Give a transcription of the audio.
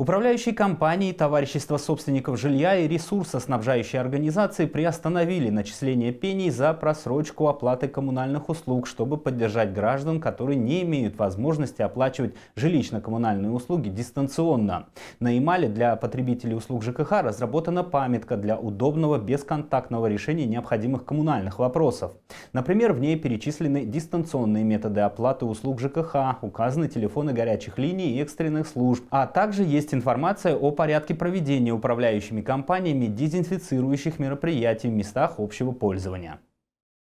Управляющие компании, товарищества собственников жилья и ресурсоснабжающие организации приостановили начисление пений за просрочку оплаты коммунальных услуг, чтобы поддержать граждан, которые не имеют возможности оплачивать жилищно-коммунальные услуги дистанционно. На Ямале для потребителей услуг ЖКХ разработана памятка для удобного бесконтактного решения необходимых коммунальных вопросов. Например, в ней перечислены дистанционные методы оплаты услуг ЖКХ, указаны телефоны горячих линий и экстренных служб, а также есть есть информация о порядке проведения управляющими компаниями дезинфицирующих мероприятий в местах общего пользования.